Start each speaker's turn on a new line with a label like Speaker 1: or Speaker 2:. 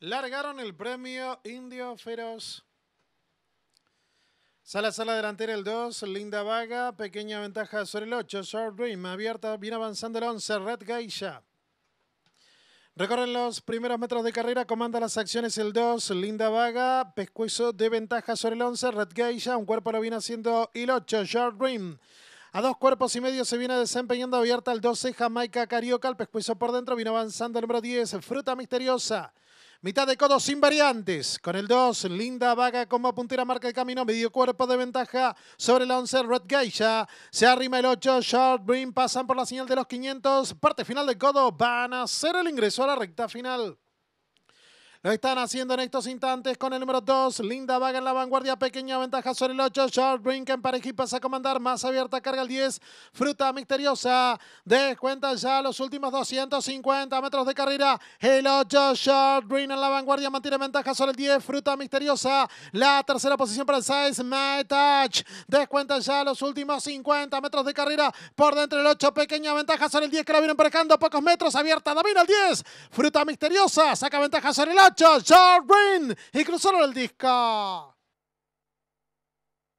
Speaker 1: Largaron el premio Indio Feroz. Sala, sala delantera el 2, Linda Vaga, pequeña ventaja sobre el 8, Short Dream, abierta, viene avanzando el 11, Red Geisha. Recorren los primeros metros de carrera, comanda las acciones el 2, Linda Vaga, pescuezo de ventaja sobre el 11, Red Geisha, un cuerpo lo viene haciendo el 8, Short Dream. A dos cuerpos y medio se viene desempeñando abierta el 12 Jamaica Carioca. El pescuezo por dentro vino avanzando el número 10, Fruta Misteriosa. Mitad de codo sin variantes. Con el 2, Linda Vaga como puntera marca el camino. Medio cuerpo de ventaja sobre la 11, Red Geisha. Se arrima el 8, Short Green. Pasan por la señal de los 500. Parte final de codo. Van a hacer el ingreso a la recta final. Lo están haciendo en estos instantes con el número 2. Linda Vaga en la vanguardia. Pequeña ventaja sobre el 8. Short Brink en parejita a comandar. Más abierta carga el 10. Fruta misteriosa. Descuenta ya los últimos 250 metros de carrera. El 8. Charles en la vanguardia. Mantiene ventaja sobre el 10. Fruta misteriosa. La tercera posición para el 6. My Touch. Descuenta ya los últimos 50 metros de carrera. Por dentro el 8. Pequeña ventaja sobre el 10 que la viene emparejando pocos metros. Abierta. Domina el 10. Fruta misteriosa. Saca ventaja sobre el 8 derecha, y cruzaron el disco.